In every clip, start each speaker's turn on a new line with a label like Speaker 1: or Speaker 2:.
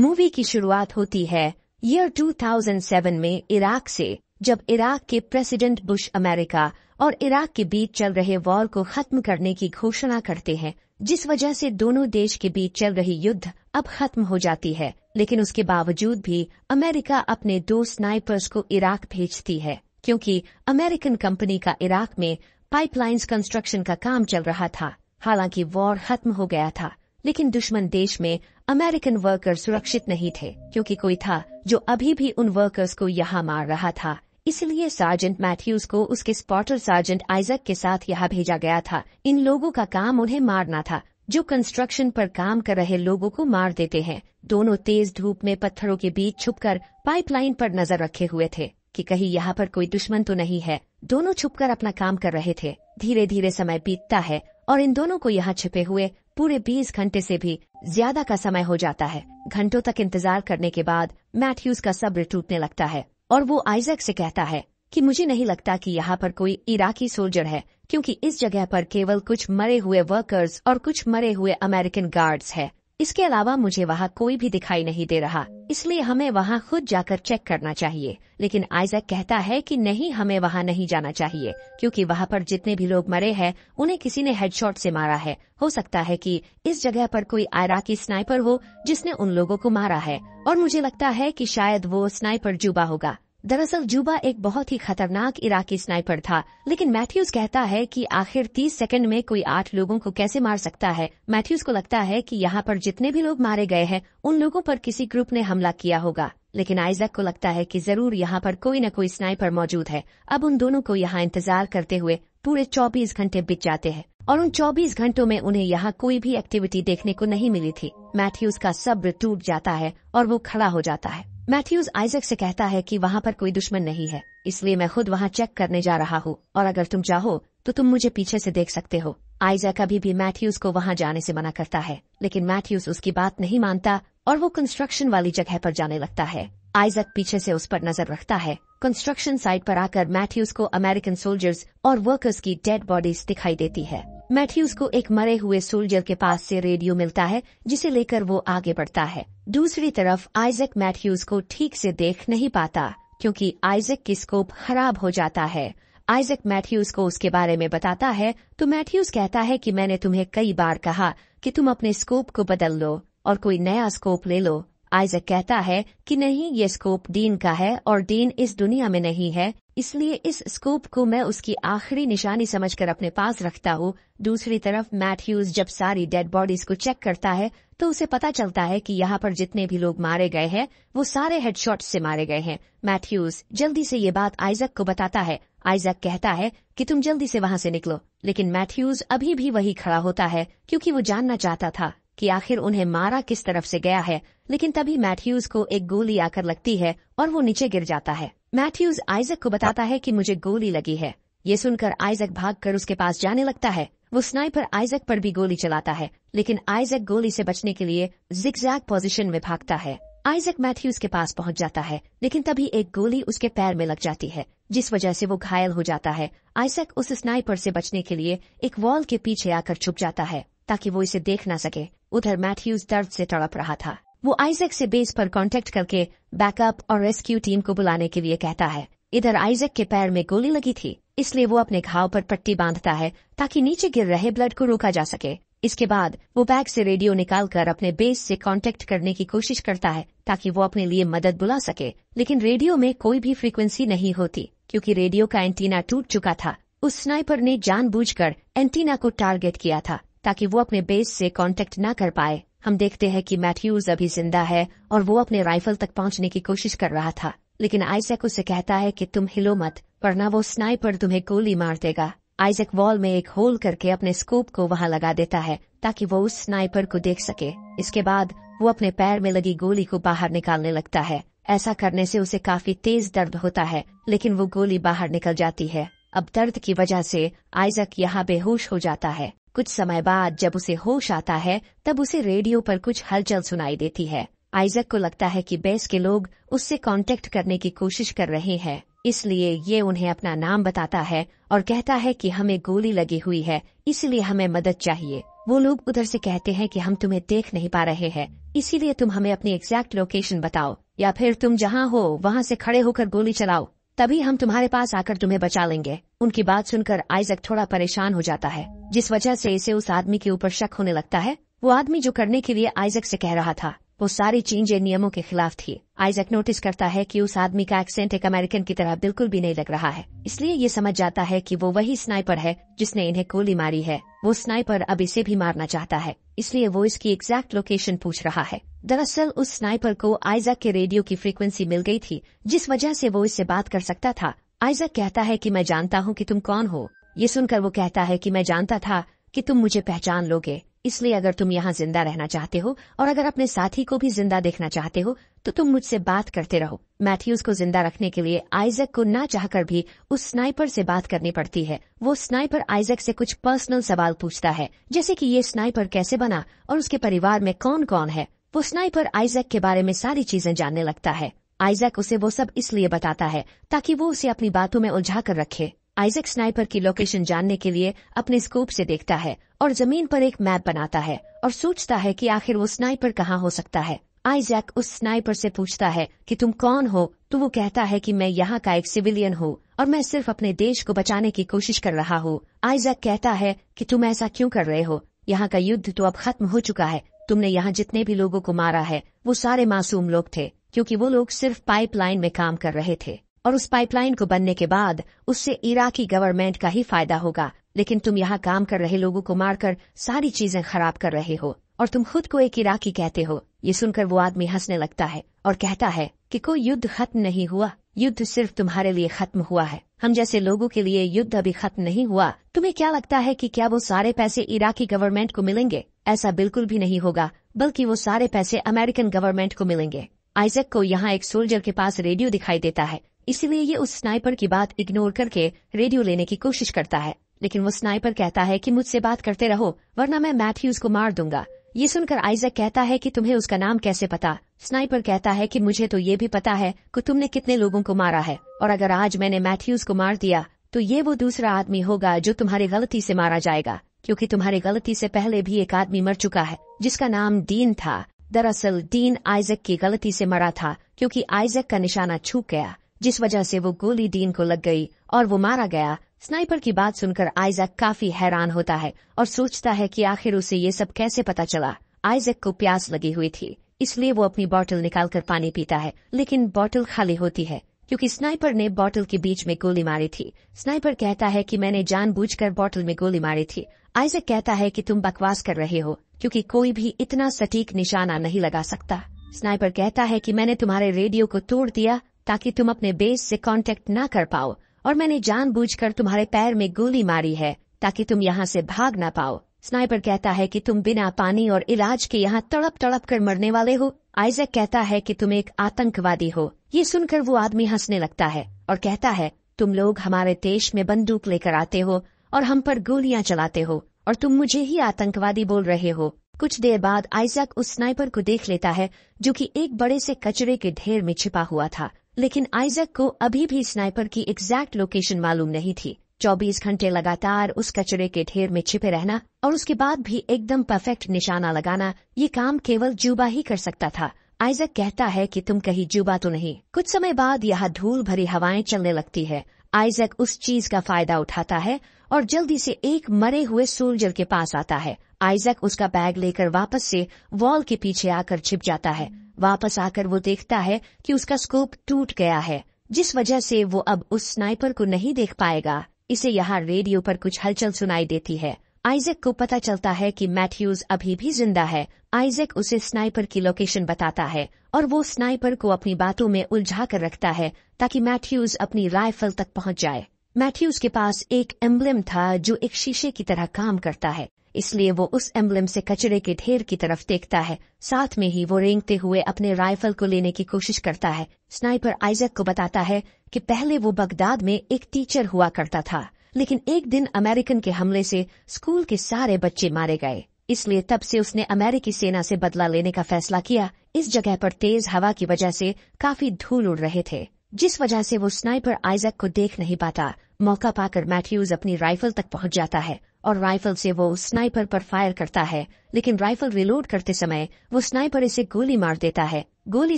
Speaker 1: movie की शुरुआत होती है ईयर 2007 में इराक से जब इराक के प्रेसिडेंट बुश अमेरिका और इराक के बीच चल रहे वॉर को खत्म करने की घोषणा करते हैं जिस वजह से दोनों देश के बीच चल रही युद्ध अब खत्म हो जाती है लेकिन उसके बावजूद भी अमेरिका अपने दो स्नाइपर्स को इराक भेजती है क्योंकि अमेरिकन कंपनी का इराक में पाइपलाइंस कंस्ट्रक्शन का काम चल रहा था हालांकि वॉर खत्म हो गया था लेकिन दुश्मन देश में अमेरिकन वर्कर सुरक्षित नहीं थे क्योंकि कोई था जो अभी भी उन वर्कर्स को यहाँ मार रहा था इसलिए सार्जेंट मैथ्यूज को उसके स्पॉटर सार्जेंट आइजक के साथ यहाँ भेजा गया था इन लोगों का काम उन्हें मारना था जो कंस्ट्रक्शन पर काम कर रहे लोगों को मार देते हैं दोनों तेज धूप में पत्थरों के बीच छुपकर पाइपलाइन पर नजर रखे हुए थे कि कहीं यहाँ पर कोई दुश्मन तो नहीं है दोनों छुपकर अपना काम कर रहे थे धीरे धीरे समय बीतता है और इन दोनों को यहाँ छिपे हुए पूरे 20 घंटे से भी ज्यादा का समय हो जाता है घंटों तक इंतजार करने के बाद मैथ्यूज का सब्र टूटने लगता है और वो आइजक से कहता है कि मुझे नहीं लगता कि यहाँ पर कोई इराकी सोल्जर है क्योंकि इस जगह पर केवल कुछ मरे हुए वर्कर्स और कुछ मरे हुए अमेरिकन गार्ड्स है इसके अलावा मुझे वहाँ कोई भी दिखाई नहीं दे रहा इसलिए हमें वहाँ खुद जाकर चेक करना चाहिए लेकिन आइजक कहता है कि नहीं हमें वहाँ नहीं जाना चाहिए क्योंकि वहाँ पर जितने भी लोग मरे हैं उन्हें किसी ने हेडशॉट से मारा है हो सकता है कि इस जगह पर कोई आयराकी स्नाइपर हो जिसने उन लोगों को मारा है और मुझे लगता है की शायद वो स्नाइपर जुबा होगा दरअसल जुबा एक बहुत ही खतरनाक इराकी स्नाइपर था लेकिन मैथ्यूज कहता है कि आखिर 30 सेकंड में कोई आठ लोगों को कैसे मार सकता है मैथ्यूज को लगता है कि यहाँ पर जितने भी लोग मारे गए हैं उन लोगों पर किसी ग्रुप ने हमला किया होगा लेकिन आइजक को लगता है कि जरूर यहाँ पर कोई न कोई स्नाइपर मौजूद है अब उन दोनों को यहाँ इंतजार करते हुए पूरे 24 घंटे बीत जाते हैं और उन 24 घंटों में उन्हें यहाँ कोई भी एक्टिविटी देखने को नहीं मिली थी मैथ्यूज का सब्र टूट जाता है और वो खड़ा हो जाता है मैथ्यूज आइजक से कहता है कि वहाँ पर कोई दुश्मन नहीं है इसलिए मैं खुद वहाँ चेक करने जा रहा हूँ और अगर तुम चाहो तो तुम मुझे पीछे से देख सकते हो आइजक अभी भी मैथ्यूज को वहाँ जाने से मना करता है लेकिन मैथ्यूज उसकी बात नहीं मानता और वो कंस्ट्रक्शन वाली जगह पर जाने लगता है आइजक पीछे से उस पर नजर रखता है कंस्ट्रक्शन साइट पर आकर मैथ्यूज को अमेरिकन सोल्जर्स और वर्कर्स की डेड बॉडीज दिखाई देती है मैथ्यूज को एक मरे हुए सोल्जर के पास से रेडियो मिलता है जिसे लेकर वो आगे बढ़ता है दूसरी तरफ आइजक मैथ्यूज को ठीक से देख नहीं पाता क्योंकि आइजक की स्कोप खराब हो जाता है आइजक मैथ्यूज को उसके बारे में बताता है तो मैथ्यूज कहता है कि मैंने तुम्हें कई बार कहा कि तुम अपने स्कोप को बदल लो और कोई नया स्कोप ले लो आइजक कहता है कि नहीं ये स्कोप डीन का है और डीन इस दुनिया में नहीं है इसलिए इस स्कोप को मैं उसकी आखिरी निशानी समझकर अपने पास रखता हूँ दूसरी तरफ मैथ्यूज जब सारी डेड बॉडीज को चेक करता है तो उसे पता चलता है कि यहाँ पर जितने भी लोग मारे गए हैं वो सारे हेडशॉट से मारे गए हैं मैथ्यूज जल्दी से ये बात आइजक को बताता है आइजक कहता है कि तुम जल्दी से वहाँ से निकलो लेकिन मैथ्यूज अभी भी वही खड़ा होता है क्योंकि वो जानना चाहता था कि आखिर उन्हें मारा किस तरफ से गया है लेकिन तभी मैथ्यूज को एक गोली आकर लगती है और वो नीचे गिर जाता है मैथ्यूज आइजक को बताता है कि मुझे गोली लगी है ये सुनकर आइजक भागकर उसके पास जाने लगता है वो स्नाइपर आइजक पर भी गोली चलाता है लेकिन आइजक गोली से बचने के लिए जिक्जैक पोजीशन में भागता है आइजक मैथ्यूज के पास पहुंच जाता है लेकिन तभी एक गोली उसके पैर में लग जाती है जिस वजह से वो घायल हो जाता है आइजक उस स्नाइपर से बचने के लिए एक वॉल के पीछे आकर छुप जाता है ताकि वो इसे देख ना सके उधर मैथ्यूज दर्द से तड़प रहा था वो आइजेक से बेस पर कांटेक्ट करके बैकअप और रेस्क्यू टीम को बुलाने के लिए कहता है इधर आइजेक के पैर में गोली लगी थी इसलिए वो अपने घाव पर पट्टी बांधता है ताकि नीचे गिर रहे ब्लड को रोका जा सके इसके बाद वो बैग से रेडियो निकालकर अपने बेस से कांटेक्ट करने की कोशिश करता है ताकि वो अपने लिए मदद बुला सके लेकिन रेडियो में कोई भी फ्रीक्वेंसी नहीं होती क्योंकि रेडियो का एंटीना टूट चुका था उस स्नाइपर ने जानबूझकर एंटीना को टारगेट किया था ताकि वो अपने बेस से कांटेक्ट ना कर पाए हम देखते हैं कि मैथ्यूज अभी जिंदा है और वो अपने राइफल तक पहुंचने की कोशिश कर रहा था लेकिन आइजक उसे कहता है कि तुम हिलो मत वरना वो स्नाइपर तुम्हें गोली मार देगा आइजक वॉल में एक होल करके अपने स्कोप को वहां लगा देता है ताकि वो उस स्नाइपर को देख सके इसके बाद वो अपने पैर में लगी गोली को बाहर निकालने लगता है ऐसा करने से उसे काफी तेज दर्द होता है लेकिन वो गोली बाहर निकल जाती है अब दर्द की वजह से आइजक यहाँ बेहोश हो जाता है कुछ समय बाद जब उसे होश आता है तब उसे रेडियो पर कुछ हलचल सुनाई देती है आइजक को लगता है कि बेस के लोग उससे कांटेक्ट करने की कोशिश कर रहे हैं इसलिए ये उन्हें अपना नाम बताता है और कहता है कि हमें गोली लगी हुई है इसलिए हमें मदद चाहिए वो लोग उधर से कहते हैं कि हम तुम्हें देख नहीं पा रहे हैं इसीलिए तुम हमें अपनी एग्जैक्ट लोकेशन बताओ या फिर तुम जहाँ हो वहाँ से खड़े होकर गोली चलाओ तभी हम तुम्हारे पास आकर तुम्हें बचा लेंगे उनकी बात सुनकर आइजक थोड़ा परेशान हो जाता है जिस वजह से इसे उस आदमी के ऊपर शक होने लगता है वो आदमी जो करने के लिए आइजक से कह रहा था वो सारी चीजें नियमों के खिलाफ थी आइजक नोटिस करता है कि उस आदमी का एक्सेंट एक अमेरिकन की तरह बिल्कुल भी नहीं लग रहा है इसलिए ये समझ जाता है कि वो वही स्नाइपर है जिसने इन्हें गोली मारी है वो स्नाइपर अब इसे भी मारना चाहता है इसलिए वो इसकी एग्जैक्ट लोकेशन पूछ रहा है दरअसल उस स्नाइपर को आइजक के रेडियो की फ्रिक्वेंसी मिल गई थी जिस वजह से वो इससे बात कर सकता था आइजक कहता है कि मैं जानता हूँ कि तुम कौन हो ये सुनकर वो कहता है कि मैं जानता था कि तुम मुझे पहचान लोगे इसलिए अगर तुम यहाँ जिंदा रहना चाहते हो और अगर अपने साथी को भी जिंदा देखना चाहते हो तो तुम मुझसे बात करते रहो मैथ्यूज को जिंदा रखने के लिए आइजक को ना चाहकर भी उस स्नाइपर से बात करनी पड़ती है वो स्नाइपर आइजैक से कुछ पर्सनल सवाल पूछता है जैसे कि ये स्नाइपर कैसे बना और उसके परिवार में कौन कौन है वो स्नाइपर आइजैक के बारे में सारी चीजें जानने लगता है आइजैक उसे वो सब इसलिए बताता है ताकि वो उसे अपनी बातों में उलझा कर रखे आइजक स्नाइपर की लोकेशन जानने के लिए अपने स्कोप से देखता है और जमीन पर एक मैप बनाता है और सोचता है कि आखिर वो स्नाइपर कहाँ हो सकता है आइजैक उस स्नाइपर से पूछता है कि तुम कौन हो तो वो कहता है कि मैं यहाँ का एक सिविलियन हूँ और मैं सिर्फ अपने देश को बचाने की कोशिश कर रहा हूँ आइजैक कहता है कि तुम ऐसा क्यों कर रहे हो यहाँ का युद्ध तो अब खत्म हो चुका है तुमने यहाँ जितने भी लोगों को मारा है वो सारे मासूम लोग थे क्योंकि वो लोग सिर्फ पाइपलाइन में काम कर रहे थे और उस पाइपलाइन को बनने के बाद उससे इराकी गवर्नमेंट का ही फायदा होगा लेकिन तुम यहाँ काम कर रहे लोगों को मारकर सारी चीजें खराब कर रहे हो और तुम खुद को एक इराकी कहते हो ये सुनकर वो आदमी हंसने लगता है और कहता है कि कोई युद्ध खत्म नहीं हुआ युद्ध सिर्फ तुम्हारे लिए खत्म हुआ है हम जैसे लोगों के लिए युद्ध अभी खत्म नहीं हुआ तुम्हें क्या लगता है कि क्या वो सारे पैसे इराकी गवर्नमेंट को मिलेंगे ऐसा बिल्कुल भी नहीं होगा बल्कि वो सारे पैसे अमेरिकन गवर्नमेंट को मिलेंगे आइजक को यहाँ एक सोल्जर के पास रेडियो दिखाई देता है इसलिए ये उस स्नाइपर की बात इग्नोर करके रेडियो लेने की कोशिश करता है लेकिन वो स्नाइपर कहता है कि मुझसे बात करते रहो वरना मैं मैथ्यूज को मार दूंगा ये सुनकर आइजक कहता है कि तुम्हें उसका नाम कैसे पता स्नाइपर कहता है कि मुझे तो ये भी पता है कि तुमने कितने लोगों को मारा है और अगर आज मैंने मैथ्यूज को मार दिया तो ये वो दूसरा आदमी होगा जो तुम्हारी गलती से मारा जाएगा क्योंकि तुम्हारी गलती से पहले भी एक आदमी मर चुका है जिसका नाम डीन था दरअसल डीन आइजक की गलती से मरा था क्योंकि आइजक का निशाना छूट गया जिस वजह से वो गोली डीन को लग गई और वो मारा गया स्नाइपर की बात सुनकर आइजक काफी हैरान होता है और सोचता है कि आखिर उसे ये सब कैसे पता चला आइजक को प्यास लगी हुई थी इसलिए वो अपनी बोतल निकालकर पानी पीता है लेकिन बोतल खाली होती है क्योंकि स्नाइपर ने बोतल के बीच में गोली मारी थी स्नाइपर कहता है कि मैंने जानबूझकर बोतल में गोली मारी थी आइजक कहता है कि तुम बकवास कर रहे हो क्योंकि कोई भी इतना सटीक निशाना नहीं लगा सकता स्नाइपर कहता है कि मैंने तुम्हारे रेडियो को तोड़ दिया ताकि तुम अपने बेस से कांटेक्ट ना कर पाओ और मैंने जानबूझकर तुम्हारे पैर में गोली मारी है ताकि तुम यहाँ से भाग ना पाओ स्नाइपर कहता है कि तुम बिना पानी और इलाज के यहाँ तड़प तड़प कर मरने वाले हो आइजक कहता है कि तुम एक आतंकवादी हो ये सुनकर वो आदमी हंसने लगता है और कहता है तुम लोग हमारे देश में बंदूक लेकर आते हो और हम पर गोलियां चलाते हो और तुम मुझे ही आतंकवादी बोल रहे हो कुछ देर बाद आइजक उस स्नाइपर को देख लेता है जो कि एक बड़े से कचरे के ढेर में छिपा हुआ था लेकिन आइजक को अभी भी स्नाइपर की एग्जैक्ट लोकेशन मालूम नहीं थी 24 घंटे लगातार उस कचरे के ढेर में छिपे रहना और उसके बाद भी एकदम परफेक्ट निशाना लगाना ये काम केवल जुबा ही कर सकता था आइजक कहता है कि तुम कहीं जुबा तो नहीं कुछ समय बाद यहाँ धूल भरी हवाएं चलने लगती है आइजक उस चीज का फायदा उठाता है और जल्दी से एक मरे हुए सोल्जर के पास आता है आइजक उसका बैग लेकर वापस से वॉल के पीछे आकर छिप जाता है वापस आकर वो देखता है कि उसका स्कोप टूट गया है जिस वजह से वो अब उस स्नाइपर को नहीं देख पाएगा इसे यहाँ रेडियो पर कुछ हलचल सुनाई देती है आइजक को पता चलता है कि मैथ्यूज अभी भी जिंदा है आइजेक उसे स्नाइपर की लोकेशन बताता है और वो स्नाइपर को अपनी बातों में उलझा कर रखता है ताकि मैथ्यूज अपनी राइफल तक पहुंच जाए मैथ्यूज के पास एक एम्बलम था जो एक शीशे की तरह काम करता है इसलिए वो उस एम्बलम से कचरे के ढेर की तरफ देखता है साथ में ही वो रेंगते हुए अपने राइफल को लेने की कोशिश करता है स्नाइपर आइजक को बताता है कि पहले वो बगदाद में एक टीचर हुआ करता था लेकिन एक दिन अमेरिकन के हमले से स्कूल के सारे बच्चे मारे गए इसलिए तब से उसने अमेरिकी सेना से बदला लेने का फैसला किया इस जगह पर तेज हवा की वजह से काफी धूल उड़ रहे थे जिस वजह से वो स्नाइपर आइजक को देख नहीं पाता मौका पाकर मैथ्यूज अपनी राइफल तक पहुंच जाता है और राइफल से वो स्नाइपर पर फायर करता है लेकिन राइफल रिलोड करते समय वो स्नाइपर इसे गोली मार देता है गोली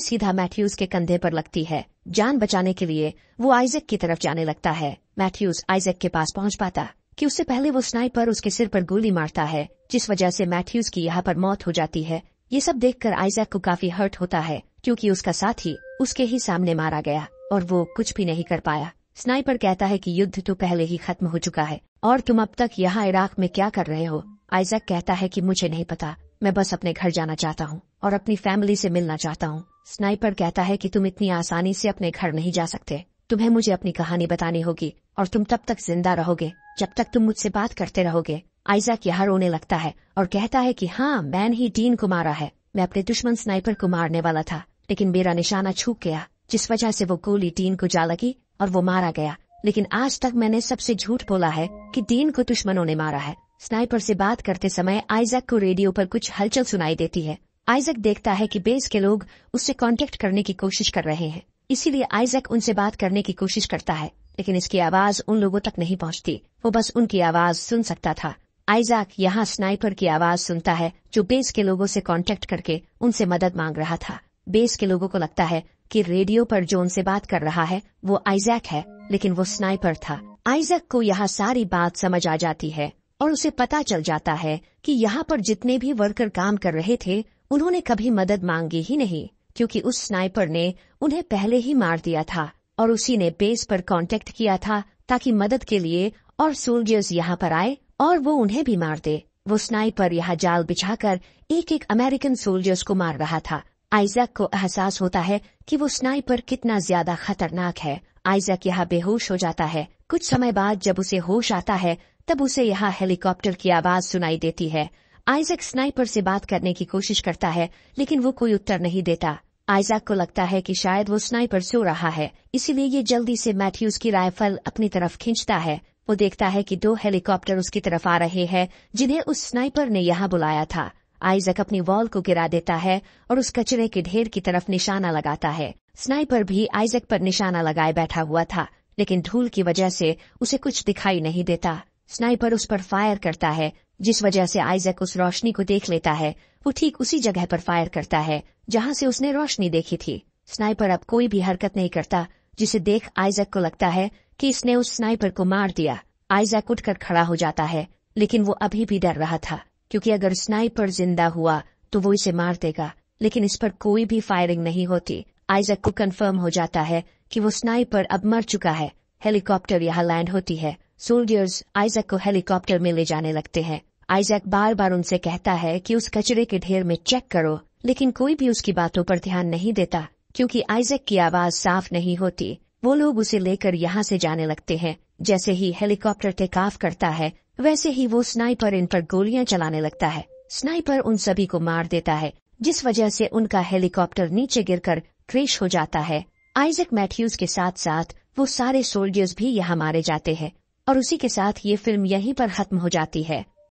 Speaker 1: सीधा मैथ्यूज के कंधे पर लगती है जान बचाने के लिए वो आइजक की तरफ जाने लगता है मैथ्यूज आइजक के पास पहुंच पाता कि उससे पहले वो स्नाइपर उसके सिर पर गोली मारता है जिस वजह से मैथ्यूज की यहाँ पर मौत हो जाती है ये सब देखकर आइजक को काफी हर्ट होता है क्योंकि उसका साथी उसके ही सामने मारा गया और वो कुछ भी नहीं कर पाया स्नाइपर कहता है कि युद्ध तो पहले ही खत्म हो चुका है और तुम अब तक यहाँ इराक में क्या कर रहे हो आइजक कहता है कि मुझे नहीं पता मैं बस अपने घर जाना चाहता हूँ और अपनी फैमिली से मिलना चाहता हूँ स्नाइपर कहता है कि तुम इतनी आसानी से अपने घर नहीं जा सकते तुम्हें मुझे अपनी कहानी बतानी होगी और तुम तब तक जिंदा रहोगे जब तक तुम मुझसे बात करते रहोगे आइजक यहाँ रोने लगता है और कहता है की हाँ मैन ही डीन को मारा है मैं अपने दुश्मन स्नाइपर को मारने वाला था लेकिन मेरा निशाना छूक गया जिस वजह से वो गोली डीन को जा लगी और वो मारा गया लेकिन आज तक मैंने सबसे झूठ बोला है कि डीन को दुश्मनों ने मारा है स्नाइपर से बात करते समय आइजक को रेडियो पर कुछ हलचल सुनाई देती है आइजक देखता है कि बेस के लोग उससे कांटेक्ट करने की कोशिश कर रहे हैं इसीलिए आइजक उनसे बात करने की कोशिश करता है लेकिन इसकी आवाज उन लोगों तक नहीं पहुंचती वो बस उनकी आवाज सुन सकता था आइजक यहाँ स्नाइपर की आवाज सुनता है जो बेस के लोगों से कॉन्टेक्ट करके उनसे मदद मांग रहा था बेस के लोगों को लगता है कि रेडियो पर जोन से बात कर रहा है वो आइजैक है लेकिन वो स्नाइपर था आइजैक को यहाँ सारी बात समझ आ जाती है और उसे पता चल जाता है कि यहाँ पर जितने भी वर्कर काम कर रहे थे उन्होंने कभी मदद मांगी ही नहीं क्योंकि उस स्नाइपर ने उन्हें पहले ही मार दिया था और उसी ने बेस पर कांटेक्ट किया था ताकि मदद के लिए और सोल्जर्स यहाँ पर आए और वो उन्हें भी मार दे वो स्नाइपर यहाँ जाल बिछाकर एक एक अमेरिकन सोल्जर्स को मार रहा था आइजैक को एहसास होता है कि वो स्नाइपर कितना ज्यादा खतरनाक है आइजैक यहाँ बेहोश हो जाता है कुछ समय बाद जब उसे होश आता है तब उसे यहाँ हेलीकॉप्टर की आवाज सुनाई देती है आइजैक स्नाइपर से बात करने की कोशिश करता है लेकिन वो कोई उत्तर नहीं देता आइजैक को लगता है कि शायद वो स्नाइपर सो रहा है इसीलिए ये जल्दी से मैथ्यूज की राइफल अपनी तरफ खींचता है वो देखता है कि दो हेलीकॉप्टर उसकी तरफ आ रहे हैं जिन्हें उस स्नाइपर ने यहाँ बुलाया था आइजक अपनी वॉल को गिरा देता है और उस कचरे के ढेर की तरफ निशाना लगाता है स्नाइपर भी आइजक पर निशाना लगाए बैठा हुआ था लेकिन धूल की वजह से उसे कुछ दिखाई नहीं देता स्नाइपर उस पर फायर करता है जिस वजह से आइजक उस रोशनी को देख लेता है वो ठीक उसी जगह पर फायर करता है जहाँ से उसने रोशनी देखी थी स्नाइपर अब कोई भी हरकत नहीं करता जिसे देख आइजक को लगता है कि इसने उस स्नाइपर को मार दिया आइजक उठकर खड़ा हो जाता है लेकिन वो अभी भी डर रहा था क्योंकि अगर स्नाइपर जिंदा हुआ तो वो इसे मार देगा लेकिन इस पर कोई भी फायरिंग नहीं होती आइजक को कंफर्म हो जाता है कि वो स्नाइपर अब मर चुका है हेलीकॉप्टर यहाँ लैंड होती है सोल्जर्स आइजक को हेलीकॉप्टर में ले जाने लगते हैं आइजक बार बार उनसे कहता है कि उस कचरे के ढेर में चेक करो लेकिन कोई भी उसकी बातों पर ध्यान नहीं देता क्योंकि आइजक की आवाज साफ नहीं होती वो लोग उसे लेकर यहाँ से जाने लगते हैं जैसे ही हेलीकॉप्टर टेकऑफ करता है वैसे ही वो स्नाइपर इन पर गोलियां चलाने लगता है स्नाइपर उन सभी को मार देता है जिस वजह से उनका हेलीकॉप्टर नीचे गिरकर क्रेश हो जाता है आइजक मैथ्यूज के साथ साथ वो सारे सोल्जर्स भी यहाँ मारे जाते हैं और उसी के साथ ये फिल्म यहीं पर खत्म हो जाती है